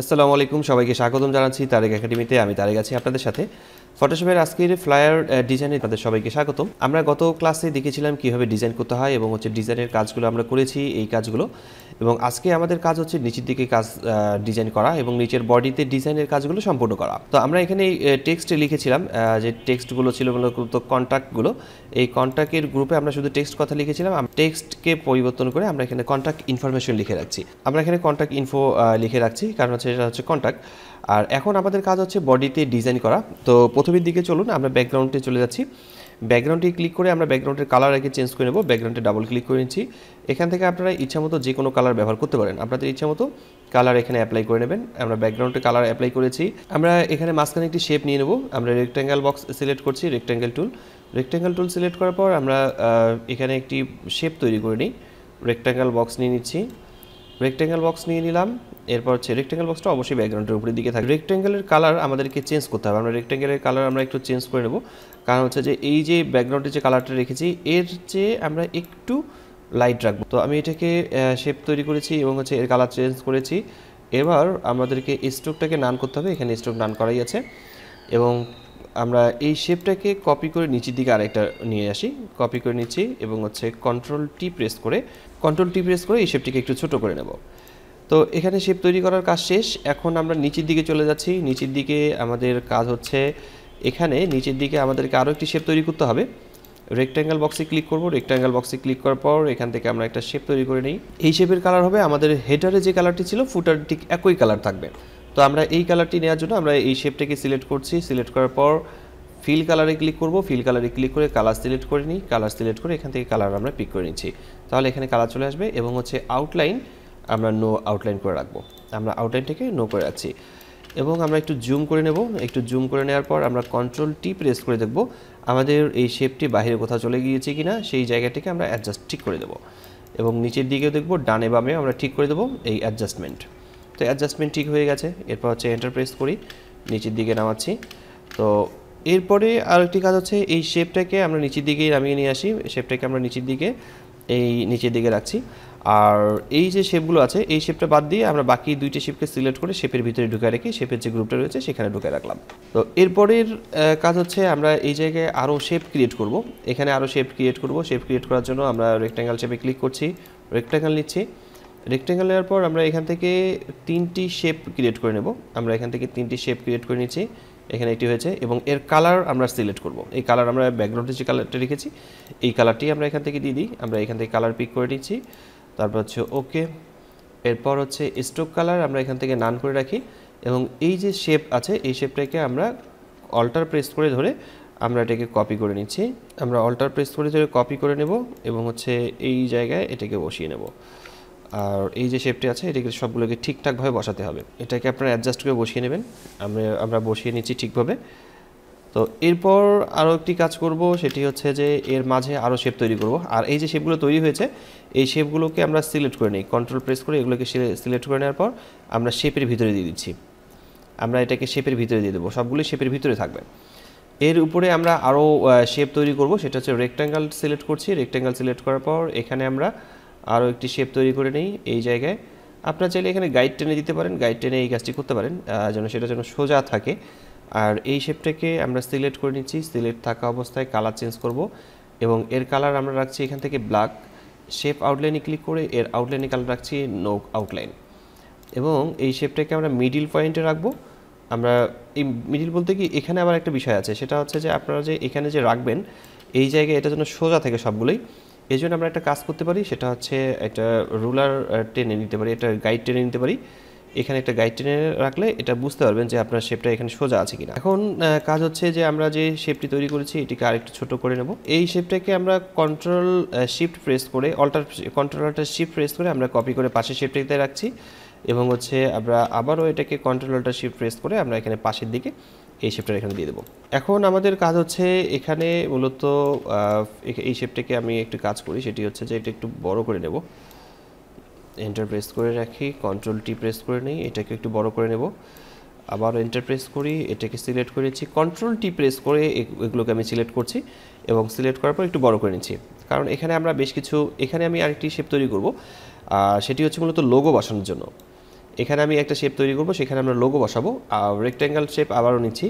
আসসালামু আলাইকুম সবাইকে স্বাগতম জানাচ্ছি তারেক একাডেমিতে আমি তারেক আছি আপনাদের সাথে ফটোশপের আজকের ফ্লায়ার ডিজাইনে তাদের সবাইকে স্বাগতম আমরা গত ক্লাসে দেখেছিলাম কীভাবে ডিজাইন করতে হয় এবং হচ্ছে ডিজাইনের কাজগুলো আমরা করেছি এই কাজগুলো এবং আজকে আমাদের কাজ হচ্ছে নিচের দিকে কাজ ডিজাইন করা এবং নিচের বডিতে ডিজাইনের কাজগুলো সম্পূর্ণ করা তো আমরা এখানে টেক্সটে লিখেছিলাম যে টেক্সটগুলো ছিল মূলত কন্ট্যাক্টগুলো এই কন্ট্যাক্টের গ্রুপে আমরা শুধু টেক্সট কথা লিখেছিলাম টেক্সটকে পরিবর্তন করে আমরা এখানে কন্ট্যাক্ট ইনফরমেশন লিখে রাখছি আমরা এখানে কন্ট্যাক্ট ইনফো লিখে রাখছি কারণ হচ্ছে এটা হচ্ছে কন্ট্যাক্ট আর এখন আমাদের কাজ হচ্ছে বডিতে ডিজাইন করা তো প্রথমের দিকে চলুন আমরা ব্যাকগ্রাউন্ডে চলে যাচ্ছি ব্যাকগ্রাউন্ডে ক্লিক করে আমরা ব্যাকগ্রাউন্ডের কালার আগে চেঞ্জ করে নেব ব্যাকগ্রাউন্ডে ডাবল ক্লিক করে নিচ্ছি এখান থেকে আপনারা ইচ্ছামতো যে কোনো কালার ব্যবহার করতে পারেন আপনাদের ইচ্ছামতো কালার এখানে অ্যাপ্লাই করে নেবেন আমরা ব্যাকগ্রাউন্ডে কালার অ্যাপ্লাই করেছি আমরা এখানে মাঝখানে একটি শেপ নিয়ে নেবো আমরা রেক্ট্যাঙ্গেল বক্স সিলেক্ট করছি rectangle tool rectangle tool select করার পর আমরা এখানে একটি শেপ তৈরি করে নিই রেক্ট্যাঙ্গেল বক্স নিয়ে নিচ্ছি রেক্ট্যাঙ্গেল বক্স নিয়ে নিলাম এরপর হচ্ছে রেক্টেঙ্গেল বক্সটা অবশ্যই ব্যাকগ্রাউন্ডের উপরের দিকে থাকবে রেক্টেঙ্গেলের কালার আমাদেরকে চেঞ্জ করতে হবে আমরা রেক্টেঙ্গেলের কালার আমরা একটু চেঞ্জ করে নেব কারণ হচ্ছে যে এই যে ব্যাকগ্রাউন্ডে যে কালারটা রেখেছি এর চেয়ে আমরা একটু লাইট রাখবো তো আমি এটাকে শেপ তৈরি করেছি এবং হচ্ছে এর কালার চেঞ্জ করেছি এবার আমাদেরকে স্ট্রোকটাকে নান করতে হবে এখানে স্ট্রোক নান করাই আছে এবং আমরা এই শেপটাকে কপি করে নিচের দিকে আরেকটা নিয়ে আসি কপি করে নিচ্ছি এবং হচ্ছে কন্ট্রোল টি প্রেস করে কন্ট্রোল টি প্রেস করে এই শেপটিকে একটু ছোট করে নেব তো এখানে শেপ তৈরি করার কাজ শেষ এখন আমরা নিচের দিকে চলে যাচ্ছি নিচের দিকে আমাদের কাজ হচ্ছে এখানে নিচের দিকে আমাদেরকে আরও একটি শেপ তৈরি করতে হবে রেক্ট্যাঙ্গেল বক্সে ক্লিক করব রেক্ট্যাঙ্গেল বক্সে ক্লিক করার পর এখান থেকে আমরা একটা শেপ তৈরি করে নিই এই শেপের কালার হবে আমাদের হেডারে যে কালারটি ছিল ফুটার ঠিক একই কালার থাকবে তো আমরা এই কালারটি নেওয়ার জন্য আমরা এই শেপটাকে সিলেক্ট করছি সিলেক্ট করার পর ফিল কালারে ক্লিক করব ফিল কালারে ক্লিক করে কালার সিলেক্ট করে নিই কালার সিলেক্ট করে এখান থেকে কালার আমরা পিক করে নিচ্ছি তাহলে এখানে কালার চলে আসবে এবং হচ্ছে আউটলাইন আমরা নো আউটলাইন করে রাখবো আমরা আউটলাইনটাকে নো করে রাখছি এবং আমরা একটু জুম করে নেব একটু জুম করে নেওয়ার পর আমরা কন্ট্রোল টি প্রেস করে দেখব আমাদের এই শেপটি বাহিরে কোথাও চলে গিয়েছে কি না সেই জায়গাটিকে আমরা অ্যাডজাস্ট ঠিক করে দেবো এবং নিচের দিকেও দেখব ডানে বামে আমরা ঠিক করে দেবো এই অ্যাডজাস্টমেন্ট তো অ্যাডজাস্টমেন্ট ঠিক হয়ে গেছে এরপর হচ্ছে এন্টার প্রেস করি নিচের দিকে নামাচ্ছি তো এরপরে আরেকটি কাজ হচ্ছে এই শেপটাকে আমরা নিচের দিকেই নামিয়ে নিয়ে আসি শেপটাকে আমরা নিচের দিকে এই নিচের দিকে রাখছি আর এই যে শেপগুলো আছে এই শেপটা বাদ দিয়ে আমরা বাকি দুইটা শেপকে সিলেক্ট করে শেপের ভিতরে ঢুকে রেখে শেপের যে গ্রুপটা রয়েছে সেখানে ঢুকে রাখলাম তো এরপরের কাজ হচ্ছে আমরা এই জায়গায় আরও শেপ ক্রিয়েট করব এখানে আরও শেপ ক্রিয়েট করব শেপ ক্রিয়েট করার জন্য আমরা রেক্ট্যাঙ্গাল শেপে ক্লিক করছি রেক্ট্যাঙ্গাল নিচ্ছি রেক্ট্যাঙ্গাল নেওয়ার পর আমরা এখান থেকে তিনটি শেপ ক্রিয়েট করে নেব আমরা এখান থেকে তিনটি শেপ ক্রিয়েট করে নিচ্ছি এখানে এটি হয়েছে এবং এর কালার আমরা সিলেক্ট করব এই কালার আমরা ব্যাকগ্রাউন্ডে যে কালারটা রেখেছি এই কালারটি আমরা এখান থেকে দিয়ে দিই আমরা এখান থেকে কালার পিক করে নিচ্ছি তারপর হচ্ছে ওকে এরপর হচ্ছে স্টোক কালার আমরা এখান থেকে নান করে রাখি এবং এই যে শেপ আছে এই শেপটাকে আমরা অল্টার প্রেস করে ধরে আমরা এটাকে কপি করে নিচ্ছি আমরা অল্টার প্রেস করে ধরে কপি করে নেব এবং হচ্ছে এই জায়গায় এটাকে বসিয়ে নেব আর এই যে শেপটি আছে এটাকে সবগুলোকে ঠিকঠাকভাবে বসাতে হবে এটাকে আপনারা অ্যাডজাস্ট করে বসিয়ে নেবেন আমরা আমরা বসিয়ে নিচ্ছি ঠিকভাবে তো এরপর আরও একটি কাজ করব সেটি হচ্ছে যে এর মাঝে আরও শেপ তৈরি করব আর এই যে শেপগুলো তৈরি হয়েছে এই শেপগুলোকে আমরা সিলেক্ট করে নিই কন্ট্রোল প্রেস করে এগুলোকে সিলেক্ট করে নেওয়ার পর আমরা শেপের ভিতরে দিয়ে দিচ্ছি আমরা এটাকে শেপের ভিতরে দিয়ে দেবো সবগুলি শেপের ভিতরে থাকবে এর উপরে আমরা আরও শেপ তৈরি করব সেটা হচ্ছে রেক্ট্যাঙ্গেল সিলেক্ট করছি রেক্ট্যাঙ্গেল সিলেক্ট করার পর এখানে আমরা আরও একটি শেপ তৈরি করে নিই এই জায়গায় আপনার চাইলে এখানে গাইড টেনে দিতে পারেন গাইড টেনে এই কাজটি করতে পারেন যেন সেটা যেন সোজা থাকে আর এই শেপটাকে আমরা সিলেক্ট করে নিচ্ছি সিলেক্ট থাকা অবস্থায় কালার চেঞ্জ করব এবং এর কালার আমরা রাখছি এখান থেকে ব্ল্যাক শেপ আউটলাইনে ক্লিক করে এর আউটলাইনে কালার রাখছি নো আউটলাইন এবং এই শেপটাকে আমরা মিডিল পয়েন্টে রাখব আমরা এই মিডিল বলতে কি এখানে আবার একটা বিষয় আছে সেটা হচ্ছে যে আপনারা যে এখানে যে রাখবেন এই জায়গায় এটা যেন সোজা থাকে সবগুলোই এই জন্য আমরা একটা কাজ করতে পারি সেটা হচ্ছে একটা রুলার টেনে নিতে পারি একটা গাইড টেনে নিতে পারি এখানে একটা গাইড টেনে রাখলে এটা বুঝতে পারবেন যে আপনার শেপটা এখানে সোজা আছে কিনা এখন কাজ হচ্ছে যে আমরা যে শেপটি তৈরি করেছি এটিকে আরেকটু ছোট করে নেব এই শেপটাকে আমরা কন্ট্রোল শিফট প্রেস করে alt control alt shift press করে আমরা কপি করে পাশের শেপটিতে রাখছি এবং হচ্ছে আমরা আবারও এটাকে কন্ট্রোল অল্টার শিফট প্রেস করে আমরা এখানে পাশের দিকে এই শেপটা এখানে দিয়ে দেবো এখন আমাদের কাজ হচ্ছে এখানে মূলত এই শেপটাকে আমি একটু কাজ করি সেটি হচ্ছে যে এটা একটু বড় করে নেব এন্টার প্রেস করে রাখি কন্ট্রোল টি প্রেস করে নিই এটাকে একটু বড় করে নেব আবার এন্টার প্রেস করি এটাকে সিলেক্ট করেছি কন্ট্রোল টি প্রেস করে এগুলোকে আমি সিলেক্ট করছি এবং সিলেক্ট করার পর একটু বড় করে নিচ্ছি কারণ এখানে আমরা বেশ কিছু এখানে আমি আরেকটি শেপ তৈরি করব সেটি হচ্ছে মূলত লোগো বসানোর জন্য এখানে আমি একটা শেপ তৈরি করব সেখানে আমরা লোগো বসাবো আর রেক্ট্যাঙ্গেল শেপ আবারও নিচ্ছি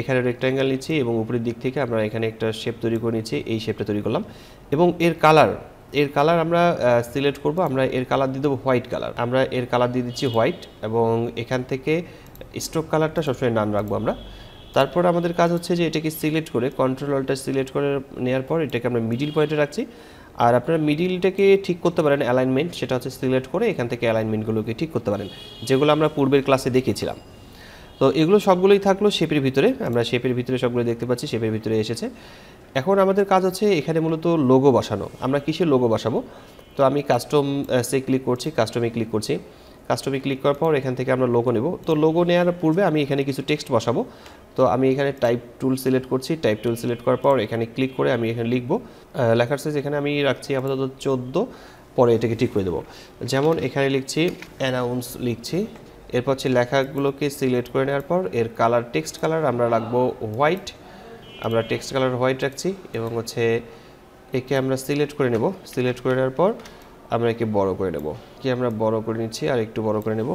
এখানে রেক্ট্যাঙ্গেল নিচ্ছি এবং উপরের দিক থেকে আমরা এখানে একটা শেপ তৈরি করে নিচ্ছি এই শেপটা তৈরি করলাম এবং এর কালার এর কালার আমরা সিলেক্ট করব আমরা এর কালার দিয়ে দেবো হোয়াইট কালার আমরা এর কালার দিয়ে দিচ্ছি হোয়াইট এবং এখান থেকে স্ট্রোক কালারটা সবসময় নান রাখবো আমরা তারপর আমাদের কাজ হচ্ছে যে এটাকে সিলেক্ট করে কন্ট্রোল সিলেক্ট করে নেওয়ার পর এটাকে আমরা মিডিল পয়েন্টে রাখছি আর আপনারা মিডিলটাকে ঠিক করতে পারেন অ্যালাইনমেন্ট সেটা হচ্ছে সিলেক্ট করে এখান থেকে অ্যালাইনমেন্টগুলোকে ঠিক করতে পারেন যেগুলো আমরা পূর্বের ক্লাসে দেখেছিলাম তো এগুলো সবগুলোই থাকলো শেপের ভিতরে আমরা শেপের ভিতরে সবগুলো দেখতে পাচ্ছি শেপের ভিতরে এসেছে এখন আমাদের কাজ হচ্ছে এখানে মূলত লোগো বসানো আমরা কিসের লোগো বসাবো তো আমি কাস্টম সে ক্লিক করছি কাস্টমে ক্লিক করছি কাস্টমে ক্লিক করার পর এখান থেকে আমরা লোগো নেব তো লোগো নেওয়ার পূর্বে আমি এখানে কিছু টেক্সট বসাবো তো আমি এখানে টাইপ টুল সিলেক্ট করছি টাইপ টুল সিলেক্ট করার পর এখানে ক্লিক করে আমি এখানে লিখবো লেখার সাইজ এখানে আমি রাখছি আপাতত চোদ্দো পরে এটাকে ঠিক করে দেবো যেমন এখানে লিখছি অ্যানাউন্স লিখছি এরপর হচ্ছে লেখাগুলোকে সিলেক্ট করে নেওয়ার পর এর কালার টেক্সট কালার আমরা রাখবো হোয়াইট আমরা টেক্সট কালার হোয়াইট রাখছি এবং হচ্ছে একে আমরা সিলেক্ট করে নেব সিলেক্ট করে নেওয়ার পর আমরা একে বড় করে নেব কি আমরা বড় করে নিচ্ছি আর একটু বড় করে নেব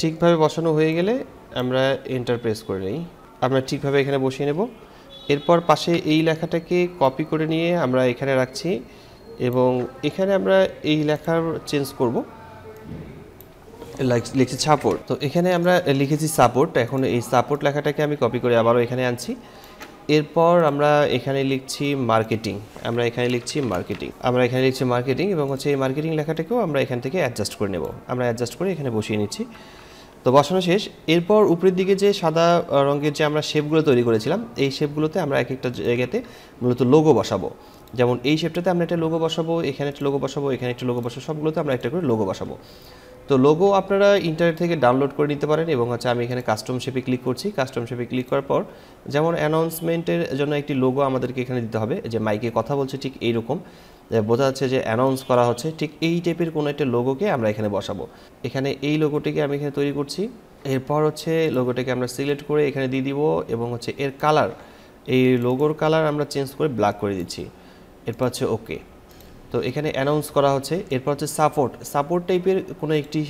ঠিকভাবে বসানো হয়ে গেলে আমরা এন্টার প্রেস করে নিই আমরা ঠিকভাবে এখানে বসিয়ে নেব এরপর পাশে এই লেখাটাকে কপি করে নিয়ে আমরা এখানে রাখছি এবং এখানে আমরা এই লেখার চেঞ্জ করব লিখছি সাপোর্ট তো এখানে আমরা লিখেছি সাপোর্ট এখন এই সাপোর্ট লেখাটাকে আমি কপি করে আবারও এখানে আনছি এরপর আমরা এখানে লিখছি মার্কেটিং আমরা এখানে লিখছি মার্কেটিং আমরা এখানে লিখছি মার্কেটিং এবং হচ্ছে এই মার্কেটিং লেখাটাকেও আমরা এখান থেকে অ্যাডজাস্ট করে নেব আমরা অ্যাডজাস্ট করে এখানে বসিয়ে নিচ্ছি তো বসানো শেষ এরপর উপরের দিকে যে সাদা রঙের যে আমরা শেপগুলো তৈরি করেছিলাম এই শেপগুলোতে আমরা এক একটা জায়গাতে মূলত লোগো বসাবো যেমন এই শেপটাতে আমরা একটা লোগো বসাবো এখানে একটা লোগো বসাবো এখানে একটা লোগো বসাবো সবগুলোতে আমরা একটা করে লোগো বসাবো তো লোগো আপনারা ইন্টারনেট থেকে ডাউনলোড করে নিতে পারেন এবং হচ্ছে আমি এখানে কাস্টম শেপে ক্লিক করছি কাস্টম শেপে ক্লিক করার পর যেমন অ্যানাউন্সমেন্টের জন্য একটি লোগো আমাদেরকে এখানে দিতে হবে যে মাইকে কথা বলছে ঠিক এইরকম বোঝা যাচ্ছে যে অ্যানাউন্স করা হচ্ছে ঠিক এই টাইপের কোনো একটা লোগোকে আমরা এখানে বসাবো এখানে এই লোগোটিকে আমি এখানে তৈরি করছি এরপর হচ্ছে লোগোটাকে আমরা সিলেক্ট করে এখানে দিয়ে দিব এবং হচ্ছে এর কালার এই লোগোর কালার আমরা চেঞ্জ করে ব্ল্যাক করে দিচ্ছি এরপর হচ্ছে ওকে তো এখানে অ্যানাউন্স করা হচ্ছে এরপর হচ্ছে সাপোর্ট সাপোর্ট টাইপের কোনো একটি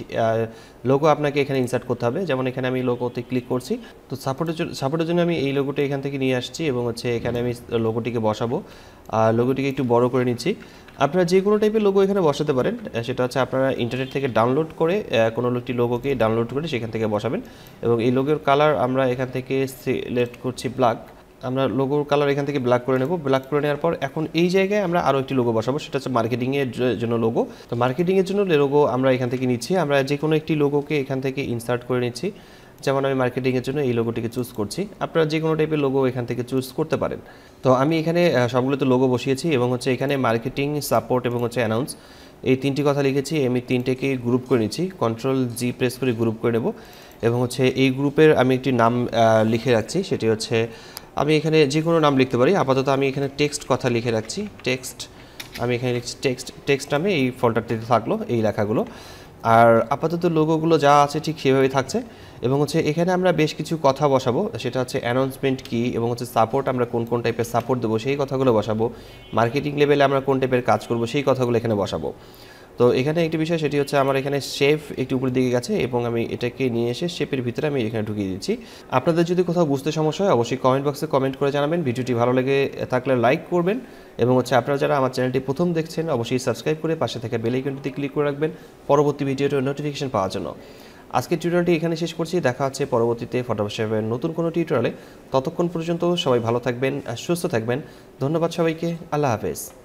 লোগো আপনাকে এখানে ইনসার্ট করতে হবে যেমন এখানে আমি লোগোতে ক্লিক করছি তো সাপোর্টের জন্য সাপোর্টের জন্য আমি এই লোগোটা এখান থেকে নিয়ে আসছি এবং হচ্ছে এখানে আমি লোগোটিকে বসাবো আর লোগোটিকে একটু বড় করে নিচ্ছি আপনারা যে কোনো টাইপের লোগো এখানে বসাতে পারেন সেটা হচ্ছে আপনারা ইন্টারনেট থেকে ডাউনলোড করে কোনো একটি লোগোকে ডাউনলোড করে সেখান থেকে বসাবেন এবং এই লোগোর কালার আমরা এখান থেকে সিলেক্ট করছি ব্ল্যাক আমরা লোগোর কালার এখান থেকে ব্ল্যাক করে নেব ব্ল্যাক করে নেওয়ার পর এখন এই জায়গায় আমরা আরও একটি লোগো বসাবো সেটা হচ্ছে মার্কেটিংয়ের জন্য লোগো তো মার্কেটিংয়ের জন্য লোগো আমরা এখান থেকে নিচ্ছি আমরা যে কোনো একটি লোগোকে এখান থেকে ইনসার্ট করে নিচ্ছি যেমন আমি মার্কেটিংয়ের জন্য এই লোগোটিকে চুজ করছি আপনারা যে কোনো টাইপের লোগো এখান থেকে চুজ করতে পারেন তো আমি এখানে সবগুলোতে লোগো বসিয়েছি এবং হচ্ছে এখানে মার্কেটিং সাপোর্ট এবং হচ্ছে অ্যানাউন্স এই তিনটি কথা লিখেছি আমি তিনটেকে গ্রুপ করে নিচ্ছি কন্ট্রোল জি প্রেস করে গ্রুপ করে নেব এবং হচ্ছে এই গ্রুপের আমি একটি নাম লিখে রাখছি সেটি হচ্ছে আমি এখানে যে কোনো নাম লিখতে পারি আপাতত আমি এখানে টেক্সট কথা লিখে রাখছি টেক্সট আমি এখানে লিখছি টেক্সট টেক্সট নামে এই ফল্ডারটিতে থাকলো এই লেখাগুলো আর আপাতত লোগোগুলো যা আছে ঠিক সেভাবেই থাকছে এবং হচ্ছে এখানে আমরা বেশ কিছু কথা বসাবো সেটা হচ্ছে অ্যানাউন্সমেন্ট কী এবং হচ্ছে সাপোর্ট আমরা কোন কোন টাইপের সাপোর্ট দেবো সেই কথাগুলো বসাবো মার্কেটিং লেভেলে আমরা কোন টাইপের কাজ করব সেই কথাগুলো এখানে বসাবো তো এখানে একটি বিষয় সেটি হচ্ছে আমার এখানে শেপ একটি উপরের দিকে গেছে এবং আমি এটাকে নিয়ে এসে শেপের ভিতরে আমি এখানে ঢুকিয়ে দিচ্ছি আপনাদের যদি কোথাও বুঝতে সমস্যা হয় অবশ্যই কমেন্ট বক্সে কমেন্ট করে জানাবেন ভিডিওটি ভালো লাগে থাকলে লাইক করবেন এবং হচ্ছে আপনারা যারা আমার চ্যানেলটি প্রথম দেখছেন অবশ্যই সাবস্ক্রাইব করে পাশে থেকে বেল আইকনটিতে ক্লিক করে রাখবেন পরবর্তী ভিডিওটির নোটিফিকেশন পাওয়ার জন্য আজকের টিউটোরিয়ালটি এখানে শেষ করছি দেখা হচ্ছে পরবর্তীতে ফটোশপের নতুন কোনো টিউটোরিয়ালে ততক্ষণ পর্যন্ত সবাই ভালো থাকবেন সুস্থ থাকবেন ধন্যবাদ সবাইকে আল্লাহ হাফেজ